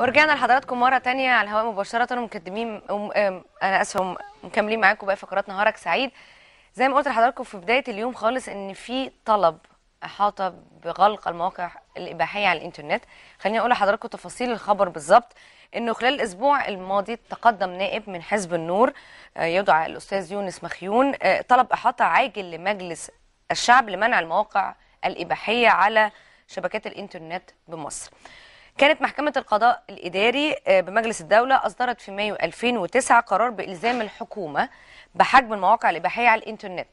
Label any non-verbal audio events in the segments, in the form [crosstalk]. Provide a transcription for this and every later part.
ورجعنا لحضراتكم مرة تانية على الهواء مباشرة ومقدمين أنا اسف مكملين معاكم بقى فقرات نهارك سعيد زي ما قلت لحضراتكم في بداية اليوم خالص إن في طلب إحاطة بغلق المواقع الإباحية على الإنترنت خليني أقول لحضراتكم تفاصيل الخبر بالظبط إنه خلال الأسبوع الماضي تقدم نائب من حزب النور آه، يدعى الأستاذ يونس مخيون آه، طلب إحاطة عاجل لمجلس الشعب لمنع المواقع الإباحية على شبكات الإنترنت بمصر كانت محكمة القضاء الإداري آه، بمجلس الدولة أصدرت في مايو 2009 قرار بإلزام الحكومة بحجم المواقع الإباحية على الإنترنت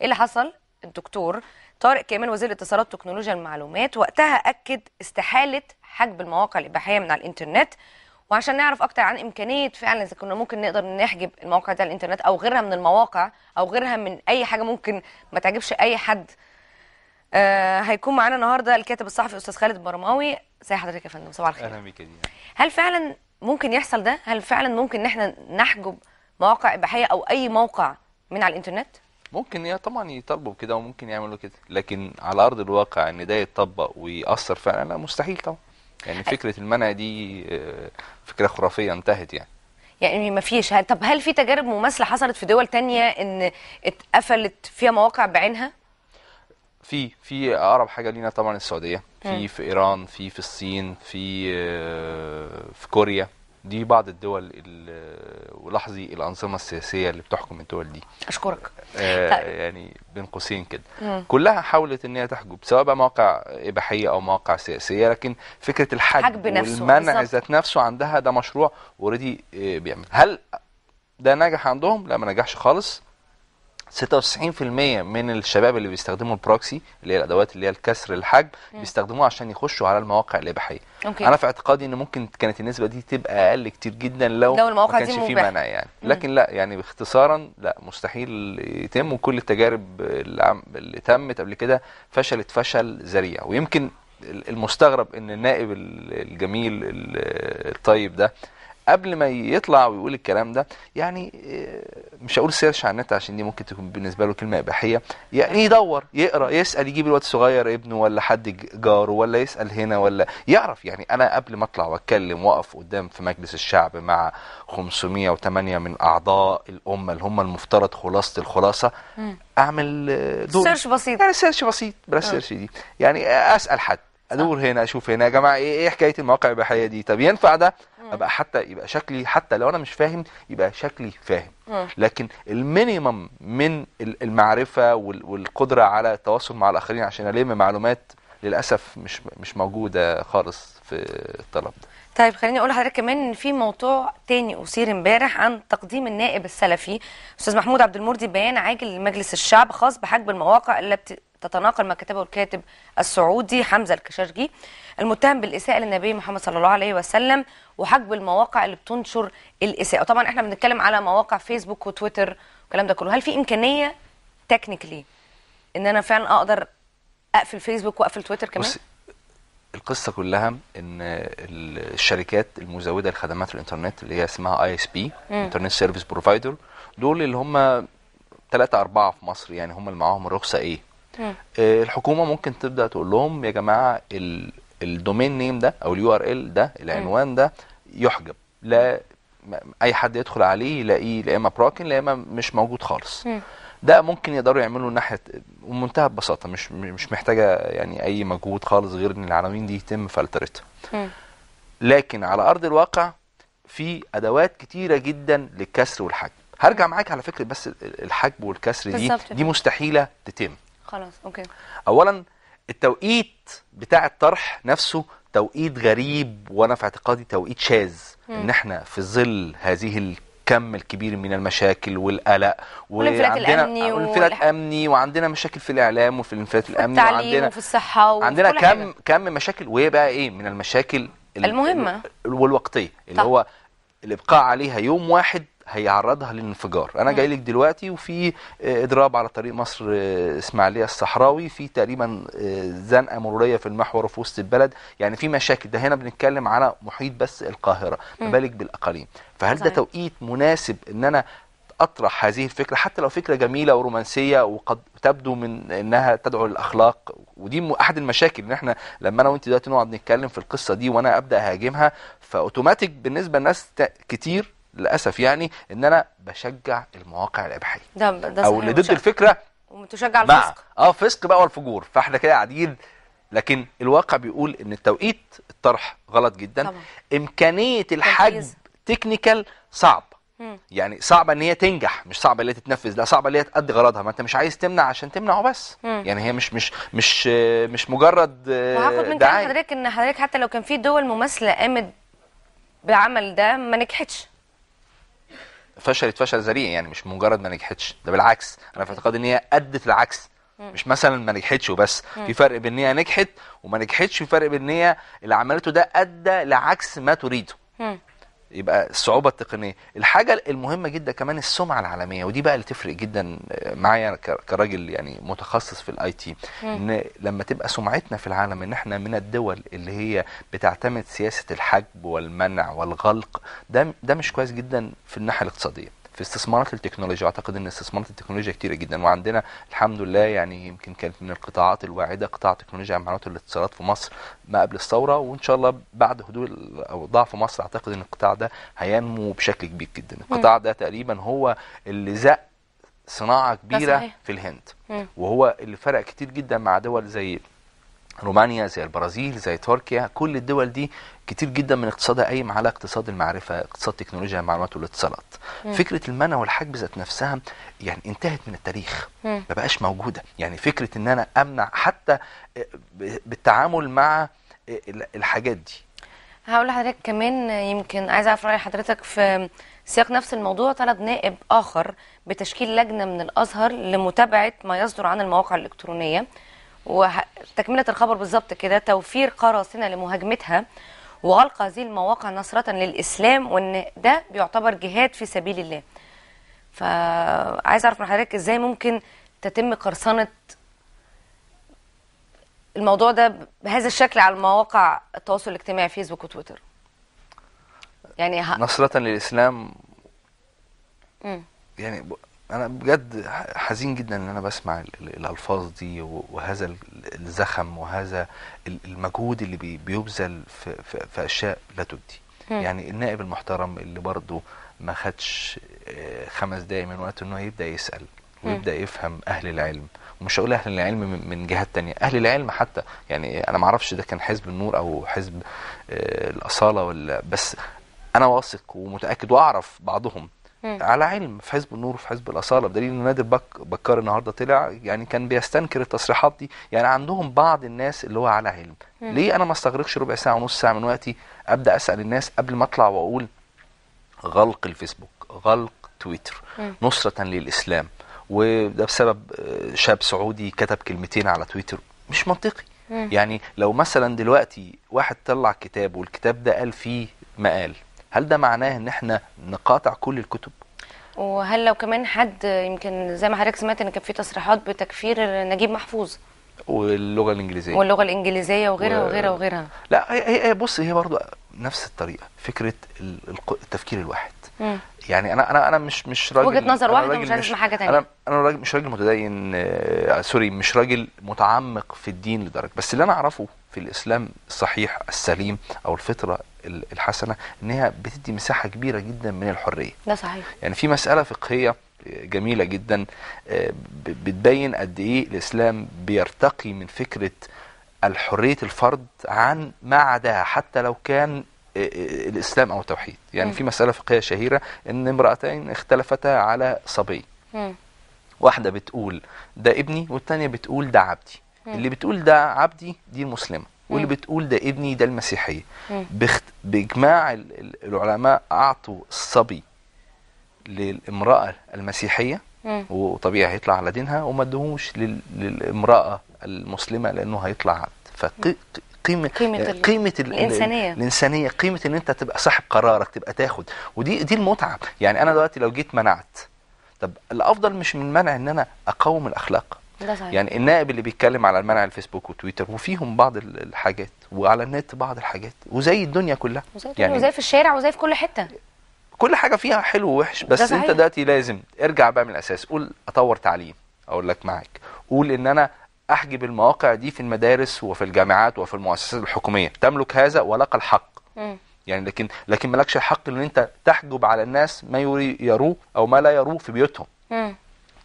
إيه اللي حصل؟ الدكتور طارق كامل وزير الاتصالات تكنولوجيا المعلومات وقتها أكد استحالة حجب المواقع الإباحية من على الإنترنت وعشان نعرف أكتر عن إمكانية فعلا إذا كنا ممكن نقدر نحجب المواقع دي على الإنترنت أو غيرها من المواقع أو غيرها من أي حاجة ممكن ما تعجبش أي حد آه هيكون معانا النهارده الكاتب الصحفي استاذ خالد برماوي ازي حضرتك يا فندم صباح الخير اهلا بيك يا هل فعلا ممكن يحصل ده هل فعلا ممكن ان احنا نحجب مواقع اباحيه او اي موقع من على الانترنت ممكن يا طبعا يطالبوا بكده وممكن يعملوا كده لكن على ارض الواقع ان ده يتطبق ويأثر فعلا لا مستحيل طبعا يعني فكره المنع دي آه، فكره خرافيه انتهت يعني يعني ما فيش طب هل في تجارب مماثله حصلت في دول تانية ان اتقفلت فيها مواقع بعينها في في اقرب حاجه لينا طبعا السعوديه في في ايران في في الصين في آه، في كوريا دي بعض الدول ولاحظي الانظمه السياسيه اللي بتحكم الدول دي اشكرك آه طيب. يعني بين قوسين كده مم. كلها حاولت ان هي تحجب سواء بقى مواقع اباحيه او مواقع سياسيه لكن فكره الحجب والمنع ذات نفسه عندها ده مشروع اوريدي آه، بيعمل هل ده نجح عندهم لا ما نجحش خالص 96% من الشباب اللي بيستخدموا البروكسي اللي هي الادوات اللي هي الكسر الحجم بيستخدموها عشان يخشوا على المواقع الاباحيه انا في اعتقادي ان ممكن كانت النسبه دي تبقى اقل كتير جدا لو, لو المواقع ما كانش في مانع يعني مم. لكن لا يعني باختصارا لا مستحيل يتم وكل التجارب اللي تمت قبل كده فشلت فشل ذريع ويمكن المستغرب ان النائب الجميل الطيب ده قبل ما يطلع ويقول الكلام ده يعني آه، مش هقول سيرش على النت عشان دي ممكن تكون بالنسبه له كلمه اباحيه يعني يدور يقرا يسال يجيب الواد الصغير ابنه ولا حد جاره ولا يسال هنا ولا يعرف يعني انا قبل ما اطلع واتكلم واقف قدام في مجلس الشعب مع 508 من اعضاء الامه اللي هم المفترض خلاصه الخلاصه اعمل آه، دور سيرش بسيط يعني سيرش بسيط بلاش آه. سيرش دي يعني اسال حد ادور هنا اشوف هنا يا جماعه ايه ايه حكايه المواقع الاباحيه دي طب ينفع ده ابقى حتى يبقى شكلي حتى لو انا مش فاهم يبقى شكلي فاهم لكن المينيمم من المعرفه والقدره على التواصل مع الاخرين عشان الم معلومات للاسف مش مش موجوده خالص في الطلب ده طيب خليني اقول لحضرتك كمان ان في موضوع تاني اثير امبارح عن تقديم النائب السلفي استاذ محمود عبد المرضي بيان عاجل لمجلس الشعب خاص بحجب المواقع اللي تتناقل ما كتبه الكاتب السعودي حمزه الكشاشجي المتهم بالاساءه للنبي محمد صلى الله عليه وسلم وحجب المواقع اللي بتنشر الاساءه طبعا احنا بنتكلم على مواقع فيسبوك وتويتر والكلام ده كله هل في امكانيه تكنيكلي ان انا فعلا اقدر اقفل فيسبوك واقفل تويتر كمان القصه كلها ان الشركات المزوده لخدمات الانترنت اللي هي اسمها اي اس بي انترنت سيرفيس بروفايدر دول اللي هم ثلاثة أربعة في مصر يعني هم اللي معاهم الرخصة إيه آه، الحكومه ممكن تبدا تقول لهم يا جماعه الدومين نيم ده او اليو ار ال ده العنوان ده يحجب لا اي حد يدخل عليه يلاقيه لا اما براكن لا اما مش موجود خالص ده ممكن يقدروا يعملوا ناحيه ومنتهى البساطه مش مش محتاجه يعني اي مجهود خالص غير ان العناوين دي يتم فلترتها لكن على ارض الواقع في ادوات كتيره جدا للكسر والحجب هرجع معاك على فكره بس الحجب والكسر دي دي مستحيله تتم خلاص اوكي اولا التوقيت بتاع الطرح نفسه توقيت غريب وانا في اعتقادي توقيت شاذ ان احنا في ظل هذه الكم الكبير من المشاكل والقلق والانفلات الامني آه، والانفلات الامني وعندنا مشاكل في الاعلام وفي الانفلات الامني وعندنا وفي الصحه وفي عندنا كم حاجة. كم مشاكل وهي بقى ايه من المشاكل المهمه والوقتيه اللي طب. هو الابقاء عليها يوم واحد هيعرضها للانفجار انا جاي لك دلوقتي وفي آه، اضراب على طريق مصر آه، اسماعيليه الصحراوي في تقريبا آه، زنقه مروريه في المحور وفي وسط البلد يعني في مشاكل ده هنا بنتكلم على محيط بس القاهره ما بالك بالاقاليم فهل ده توقيت مناسب ان انا اطرح هذه الفكره حتى لو فكره جميله ورومانسيه وقد تبدو من انها تدعو للاخلاق ودي احد المشاكل ان احنا لما انا وانت دلوقتي نقعد نتكلم في القصه دي وانا ابدا اهاجمها فاوتوماتيك بالنسبه لناس كتير للاسف يعني ان انا بشجع المواقع الاباحيه ده ده او اللي ضد الفكره ومتشجع الفسق اه فسق بقى والفجور فاحنا كده قاعدين لكن الواقع بيقول ان التوقيت الطرح غلط جدا طبعا. امكانيه الحجب تكنيكال صعب مم. يعني صعبه ان هي تنجح مش صعبه ان هي تتنفذ لا صعبه ان هي تأدي غرضها ما انت مش عايز تمنع عشان تمنعه بس مم. يعني هي مش مش مش مش مجرد آه، وهاخد من كلام حضرتك ان حضرتك حتى لو كان في دول مماثله قامت بعمل ده ما نجحتش فشلت فشل ذريع يعني مش مجرد ما نجحتش ده بالعكس انا في اعتقادي ان هي ادت العكس مش مثلا ما نجحتش وبس في فرق بين ان هي نجحت وما نجحتش في فرق بين ان هي اللي عملته ده ادى لعكس ما تريده يبقى الصعوبه التقنيه الحاجه المهمه جدا كمان السمعه العالميه ودي بقى اللي تفرق جدا آه، معايا كراجل يعني متخصص في الاي تي ان لما تبقى سمعتنا في العالم ان احنا من الدول اللي هي بتعتمد سياسه الحجب والمنع والغلق ده ده مش كويس جدا في الناحيه الاقتصاديه في استثمارات التكنولوجيا اعتقد ان استثمارات التكنولوجيا كتيره جدا وعندنا الحمد لله يعني يمكن كانت من القطاعات الواعده قطاع تكنولوجيا معلومات الاتصالات في مصر ما قبل الثوره وان شاء الله بعد هدوء الاوضاع في مصر اعتقد ان القطاع ده هينمو بشكل كبير جدا القطاع ده تقريبا هو اللي زق صناعه كبيره في الهند وهو اللي فرق كتير جدا مع دول زي رومانيا زي البرازيل زي تركيا كل الدول دي كتير جدا من اقتصادها قايم على اقتصاد المعرفه اقتصاد تكنولوجيا المعلومات والاتصالات مم. فكره المنع والحجب ذات نفسها يعني انتهت من التاريخ ما بقاش موجوده يعني فكره ان انا امنع حتى بالتعامل مع الحاجات دي هقول لحضرتك كمان يمكن عايز اعرف راي حضرتك في سياق نفس الموضوع طلب نائب اخر بتشكيل لجنه من الازهر لمتابعه ما يصدر عن المواقع الالكترونيه وتكملة الخبر بالظبط كده توفير قراصنة لمهاجمتها وغلق هذه المواقع نصرة للإسلام وإن ده بيعتبر جهاد في سبيل الله فعايز أعرف من حضرتك إزاي ممكن تتم قرصنة الموضوع ده بهذا الشكل على مواقع التواصل الاجتماعي فيسبوك وتويتر يعني ه... نصرة للإسلام مم. يعني انا بجد حزين جدا ان انا بسمع الالفاظ دي وهذا الزخم وهذا المجهود اللي بيبذل في, في, في اشياء لا تبدي يعني النائب المحترم اللي برضه ما خدش آه، خمس دقايق من وقته انه يبدا يسال ويبدا يفهم اهل العلم ومش هقول اهل العلم من جهات تانية اهل العلم حتى يعني انا ما اعرفش ده كان حزب النور او حزب آه، الاصاله ولا بس انا واثق ومتاكد واعرف بعضهم على علم في حزب النور وفي حزب الاصاله بدليل ان نادر بك بكار النهارده طلع يعني كان بيستنكر التصريحات دي يعني عندهم بعض الناس اللي هو على علم مم. ليه انا ما استغرقش ربع ساعه ونص ساعه من وقتي ابدا اسال الناس قبل ما اطلع واقول غلق الفيسبوك غلق تويتر مم. نصره للاسلام وده بسبب آه، شاب سعودي كتب كلمتين على تويتر مش منطقي مم. يعني لو مثلا دلوقتي واحد طلع كتاب والكتاب ده قال فيه مقال هل ده معناه ان احنا نقاطع كل الكتب وهل لو كمان حد يمكن زي ما حضرتك سمعت ان كان في تصريحات بتكفير نجيب محفوظ واللغه الانجليزيه واللغه الانجليزيه وغيرها و... وغيرها وغيرها لا هي بص هي برضه نفس الطريقه فكره التفكير الواحد يعني انا انا انا مش مش راجل وجهه نظر واحده مش اسمع حاجه ثانيه انا انا راجل مش راجل متدين آه سوري مش راجل متعمق في الدين لدرجه بس اللي انا اعرفه في الاسلام الصحيح السليم او الفطره الحسنه ان هي بتدي مساحه كبيره جدا من الحريه ده صحيح يعني في مساله فقهيه آه، جميله جدا آه، بتبين قد ايه الاسلام بيرتقي من فكره الحريه الفرد عن ما عداها حتى لو كان الاسلام او التوحيد يعني م. في مساله فقهيه شهيره ان امراتين اختلفتا على صبي م. واحده بتقول ده ابني والثانيه بتقول ده عبدي م. اللي بتقول ده عبدي دي المسلمه واللي بتقول ده ابني ده المسيحيه بخت... باجماع العلماء اعطوا الصبي للامراه المسيحيه وطبيعي هيطلع على دينها وما ادوهوش للامراه المسلمه لانه هيطلع عبد فقيمه قيمه قيمه, آه، قيمة الانسانيه الانسانيه قيمه ان انت تبقى صاحب قرارك تبقى تاخد ودي دي المتعه يعني انا دلوقتي لو جيت منعت طب الافضل مش من منع ان انا اقاوم الاخلاق يعني النائب اللي بيتكلم على المنع الفيسبوك وتويتر وفيهم بعض الحاجات وعلى النت بعض الحاجات وزي الدنيا كلها وزي يعني وزي في الشارع وزي في كل حته كل حاجه فيها حلو ووحش بس انت دلوقتي لازم ارجع بقى من الاساس قول اطور تعليم اقول لك معاك قول ان انا احجب المواقع دي في المدارس وفي الجامعات وفي المؤسسات الحكوميه تملك هذا ولك الحق م. يعني لكن لكن مالكش الحق ان انت تحجب على الناس ما يروه او ما لا يروه في بيوتهم م.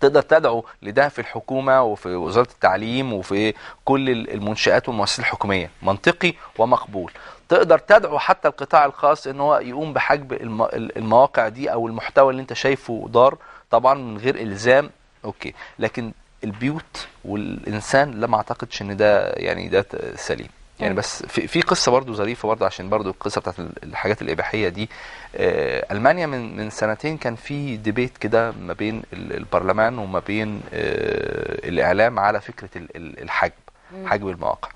تقدر تدعو لده في الحكومه وفي وزاره التعليم وفي كل المنشات والمؤسسات الحكوميه منطقي ومقبول تقدر تدعو حتى القطاع الخاص ان هو يقوم بحجب المواقع دي او المحتوى اللي انت شايفه ضار طبعا من غير الزام اوكي لكن البيوت والانسان لا ما اعتقدش ان ده يعني ده سليم يعني بس في, قصه برضو ظريفه برضو عشان برضو القصه بتاعت الحاجات الاباحيه دي آه، المانيا من من سنتين كان في ديبيت كده ما بين البرلمان وما بين آه، الاعلام على فكره الحجب حجب المواقع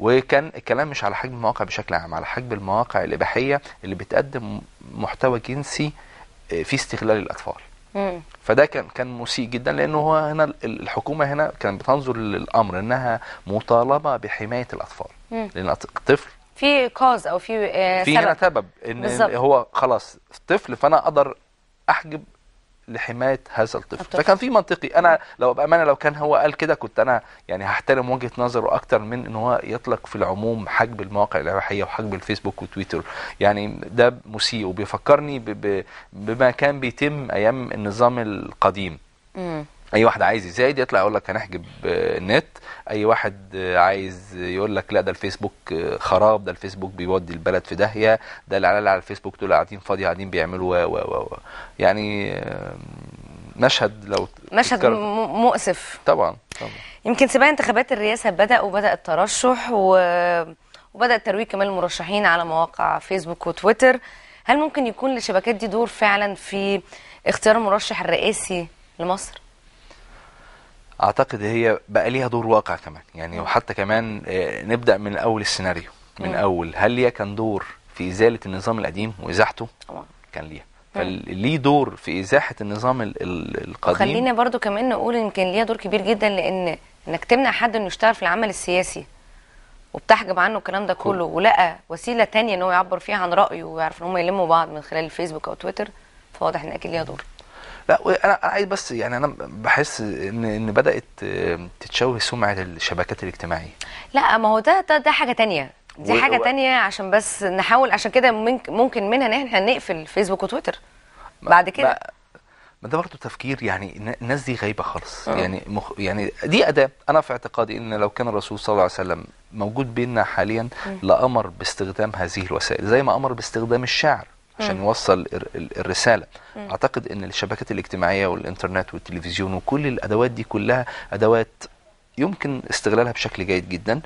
وكان الكلام مش على حجب المواقع بشكل عام على حجب المواقع الاباحيه اللي بتقدم محتوى جنسي آه، في استغلال الاطفال فده كان كان مسيء جدا لانه هو هنا الحكومه هنا كانت بتنظر للامر انها مطالبه بحمايه الاطفال مم. لان الطفل في كوز او في آه، سبب في هنا سبب ان بالزبط. هو خلاص طفل فانا اقدر احجب لحمايه هذا الطفل فكان في منطقي انا لو بامانه لو كان هو قال كده كنت انا يعني هحترم وجهه نظره اكتر من ان هو يطلق في العموم حجب المواقع الاباحيه وحجب الفيسبوك وتويتر يعني ده مسيء وبيفكرني بما كان بيتم ايام النظام القديم اي واحد عايز يزايد يطلع يقول لك هنحجب آه، النت اي واحد آه، عايز يقول لك لا ده الفيسبوك آه، خراب ده الفيسبوك بيودي البلد في داهيه ده اللي على الفيسبوك دول قاعدين فاضي قاعدين بيعملوا و و و يعني مشهد لو مشهد مؤسف طبعا طبعا يمكن سباق انتخابات الرئاسه بدا وبدا الترشح و... وبدا الترويج كمان المرشحين على مواقع فيسبوك وتويتر هل ممكن يكون للشبكات دي دور فعلا في اختيار المرشح الرئاسي لمصر اعتقد هي بقى ليها دور واقع كمان يعني وحتى كمان آه، نبدا من اول السيناريو من اول هل ليها كان دور في ازاله النظام القديم وازاحته كان ليها فليه دور في ازاحه النظام القديم خلينا برضو كمان نقول ان كان ليها دور كبير جدا لان انك تمنع حد انه يشتغل في العمل السياسي وبتحجب عنه الكلام ده كله ولقى وسيله تانية ان هو يعبر فيها عن رايه ويعرف ان هم يلموا بعض من خلال الفيسبوك او تويتر فواضح ان اكيد ليها دور لا انا عايز بس يعني انا بحس ان ان بدات آه، تتشوه سمعه الشبكات الاجتماعيه لا ما هو ده ده, ده حاجه تانية دي و... حاجه و... تانية عشان بس نحاول عشان كده ممكن منها ان احنا نقفل فيسبوك وتويتر بعد كده ما ده برضه تفكير يعني الناس دي غايبه خالص آه. يعني مخ يعني دي اداه انا في اعتقادي ان لو كان الرسول صلى الله عليه وسلم موجود بيننا حاليا لامر باستخدام هذه الوسائل زي ما امر باستخدام الشعر عشان نوصل الرساله اعتقد ان الشبكات الاجتماعيه والانترنت والتلفزيون وكل الادوات دي كلها ادوات يمكن استغلالها بشكل جيد جدا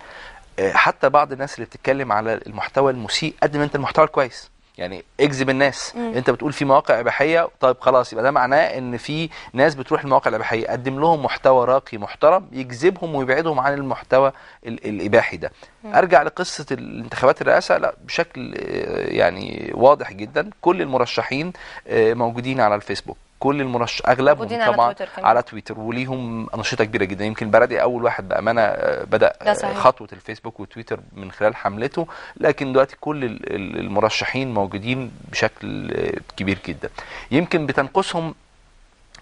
آه، حتى بعض الناس اللي بتتكلم على المحتوى المسيء قد ما انت المحتوى الكويس يعني اجذب الناس مم. انت بتقول في مواقع اباحيه طيب خلاص يبقى ده معناه ان في ناس بتروح المواقع الاباحيه قدم لهم محتوى راقي محترم يجذبهم ويبعدهم عن المحتوى الاباحي ده مم. ارجع لقصه الانتخابات الرئاسه لا بشكل آه، يعني واضح جدا كل المرشحين آه، موجودين على الفيسبوك كل المرشح اغلبهم طبعا على تويتر, على تويتر وليهم انشطه كبيره جدا يمكن بلدي اول واحد بامانه آه، بدا آه، خطوه الفيسبوك وتويتر من خلال حملته لكن دلوقتي كل المرشحين موجودين بشكل آه، كبير جدا يمكن بتنقصهم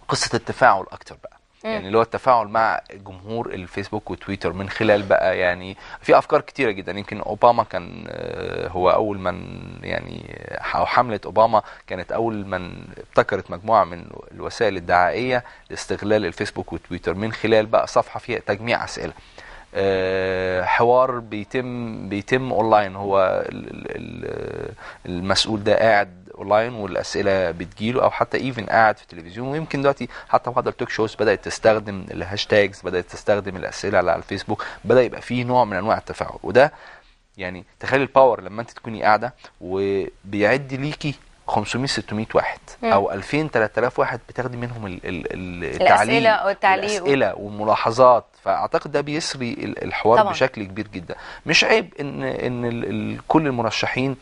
قصه التفاعل اكتر بقى يعني اللي هو التفاعل مع جمهور الفيسبوك وتويتر من خلال بقى يعني في افكار كتيره جدا يمكن اوباما كان آه، هو اول من يعني آه، او حمله اوباما كانت اول من ابتكرت مجموعه من الوسائل الدعائيه لاستغلال الفيسبوك وتويتر من خلال بقى صفحه فيها تجميع اسئله آه، حوار بيتم بيتم اونلاين هو المسؤول ده قاعد اونلاين والاسئله بتجيله او حتى ايفن قاعد في التلفزيون ويمكن دلوقتي حتى بعض التوك شوز بدات تستخدم الهاشتاجز بدات تستخدم الاسئله على الفيسبوك بدا يبقى فيه نوع من انواع التفاعل وده يعني تخيل الباور لما انت تكوني قاعده وبيعد ليكي 500 600 واحد مم. او 2000 3000 واحد بتاخدي منهم ال ال التعليق الاسئله والتعليق الاسئله والملاحظات فاعتقد ده بيسري الحوار طبعا. بشكل كبير جدا مش عيب ان ان كل المرشحين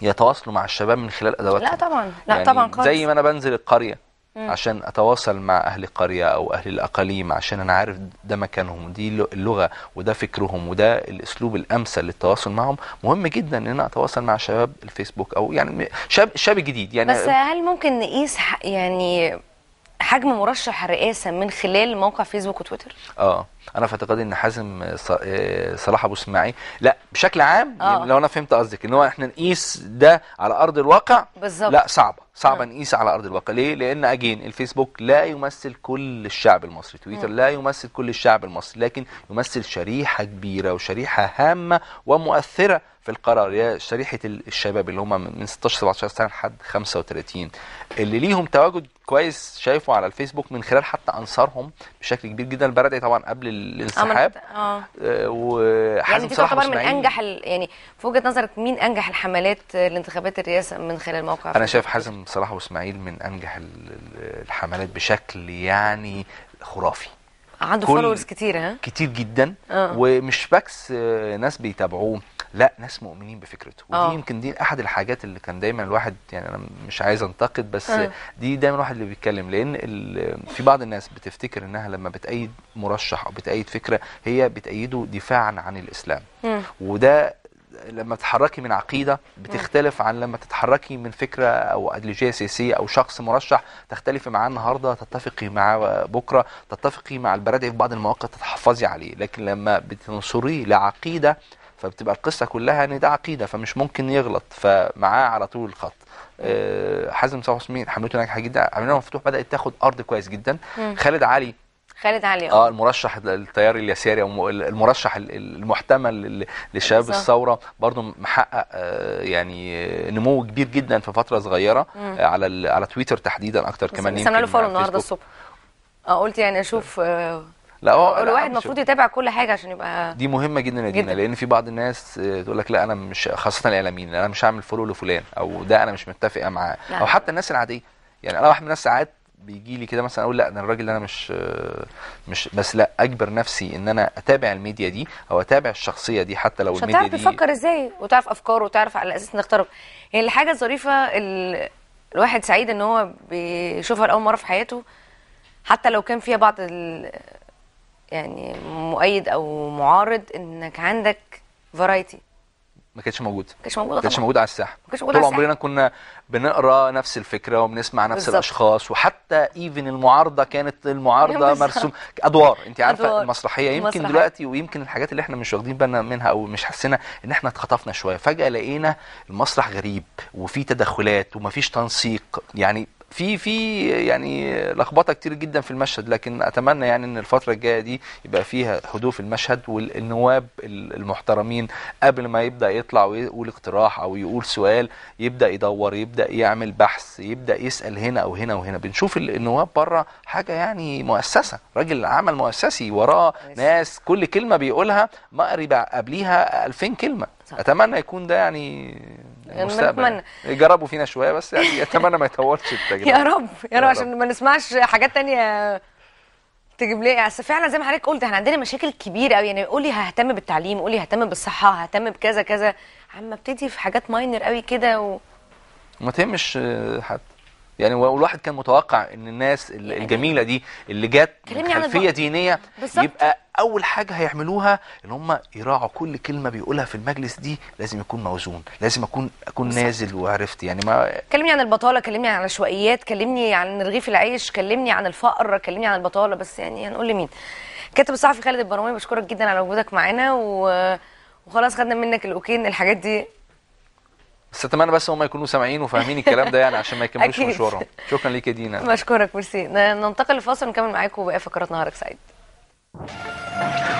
يتواصلوا مع الشباب من خلال ادواتهم لا طبعا لا يعني طبعا خالص زي ما انا بنزل القريه مم. عشان اتواصل مع اهل القريه او اهل الاقاليم عشان انا عارف ده مكانهم ودي اللغه وده فكرهم وده الاسلوب الامثل للتواصل معهم مهم جدا ان انا اتواصل مع شباب الفيسبوك او يعني شاب شاب جديد يعني بس هل ممكن نقيس يعني حجم مرشح الرئاسه من خلال موقع فيسبوك وتويتر اه انا في اعتقادي ان حازم آه، صلاح ابو سماعي لا بشكل عام آه. لو انا فهمت قصدك ان هو احنا نقيس ده على ارض الواقع بالظبط لا صعبه صعبه آه. نقيس على ارض الواقع ليه لان اجين الفيسبوك لا يمثل كل الشعب المصري تويتر م. لا يمثل كل الشعب المصري لكن يمثل شريحه كبيره وشريحه هامه ومؤثره في القرار يا شريحه الشباب اللي هم من 16 17 سنه لحد 35 اللي ليهم تواجد كويس شايفه على الفيسبوك من خلال حتى انصارهم بشكل كبير جدا البرادعي طبعا قبل الانسحاب اه, آه، وحازم يعني دي من انجح يعني في وجهه نظرك مين انجح الحملات لانتخابات الرئاسه من خلال موقع انا شايف حازم صلاح واسماعيل من انجح الحملات بشكل يعني خرافي عنده فولورز كتير ها كتير جدا آه. ومش بكس آه، ناس بيتابعوه لا ناس مؤمنين بفكرته ودي أوه. يمكن دي احد الحاجات اللي كان دايما الواحد يعني انا مش عايز انتقد بس أه. دي دايما الواحد اللي بيتكلم لان في بعض الناس بتفتكر انها لما بتأيد مرشح او بتأيد فكره هي بتأيده دفاعا عن الاسلام أه. وده لما تتحركي من عقيدة بتختلف عن لما تتحركي من فكرة أو ادلجيه سياسية أو شخص مرشح تختلفي معاه النهاردة تتفقي معاه بكرة تتفقي مع البرادعي في بعض المواقع تتحفظي عليه لكن لما بتنصريه لعقيدة فبتبقى القصه كلها ان ده عقيده فمش ممكن يغلط فمعاه على طول الخط آه، حازم صلاح حسين حملته ناجحه جدا عمليه مفتوح بدات تاخد ارض كويس جدا مم. خالد علي خالد علي اه, آه. المرشح التيار اليساري او المرشح المحتمل لشباب الثوره برضه محقق آه، يعني نمو كبير جدا في فتره صغيره مم. على على تويتر تحديدا اكتر كمان استنى له فولو النهارده الصبح اه قلت يعني اشوف آه لا هو الواحد المفروض يتابع كل حاجه عشان يبقى دي مهمه جدا يا دينا لان في بعض الناس تقول لك لا انا مش خاصه الاعلاميين انا مش هعمل فولو لفلان او ده انا مش متفقه معاه او حتى الناس العاديه يعني انا واحد من الناس ساعات بيجي لي كده مثلا اقول لا ده الراجل انا مش مش بس لا اجبر نفسي ان انا اتابع الميديا دي او اتابع الشخصيه دي حتى لو الميديا دي بيفكر ازاي وتعرف افكاره وتعرف على اساس نختاره يعني الحاجه الظريفه الواحد سعيد ان هو بيشوفها لاول مره في حياته حتى لو كان فيها بعض ال... يعني مؤيد او معارض انك عندك فرايتي ما كانتش موجوده ما كانتش موجوده ما كانتش موجوده على الساحه ما كانتش موجوده طول عمرنا كنا بنقرا نفس الفكره وبنسمع نفس بالزبط. الاشخاص وحتى ايفن المعارضه كانت المعارضه مرسوم ادوار انت عارفه أدوار. المسرحيه يمكن المسرحية. دلوقتي ويمكن الحاجات اللي احنا مش واخدين بالنا منها او مش حاسينها ان احنا اتخطفنا شويه فجاه لقينا المسرح غريب وفي تدخلات ومفيش تنسيق يعني في في يعني لخبطه كتير جدا في المشهد لكن اتمنى يعني ان الفتره الجايه دي يبقى فيها في المشهد والنواب المحترمين قبل ما يبدا يطلع ويقول اقتراح او يقول سؤال يبدا يدور يبدا يعمل بحث يبدا يسال هنا او هنا وهنا بنشوف النواب بره حاجه يعني مؤسسه راجل عمل مؤسسي وراه ناس كل كلمه بيقولها مقري قبليها 2000 كلمه صح. اتمنى يكون ده يعني المستقبل يعني يجربوا فينا شويه بس يعني [laughs] اتمنى ما يطولش التجربه يا رب يا رب عشان ما نسمعش حاجات تانية تجيب لي اصل فعلا زي ما حضرتك قلت احنا عندنا مشاكل كبيره قوي يعني قولي ههتم بالتعليم قولي ههتم بالصحه ههتم بكذا كذا عم ابتدي في حاجات ماينر قوي كده و... ما تهمش حد يعني والواحد كان متوقع ان الناس يعني الجميله دي اللي جت يعني خلفيه دينيه بالزبط. يبقى اول حاجه هيعملوها ان هم يراعوا كل كلمه بيقولها في المجلس دي لازم يكون موزون لازم اكون اكون بالزبط. نازل وعرفت يعني ما كلمني عن البطاله كلمني عن العشوائيات كلمني عن رغيف العيش كلمني عن الفقر كلمني عن البطاله بس يعني هنقول لمين كاتب الصحفي خالد البرومي بشكرك جدا على وجودك معانا و... وخلاص خدنا منك الاوكين الحاجات دي بس اتمنى بس هم يكونوا سامعين وفاهمين الكلام ده يعني عشان ما يكملوش مشوارهم شكرا ليك يا دينا مشكورك ميرسي ننتقل لفاصل نكمل معاكم وباقي فقرات نهارك سعيد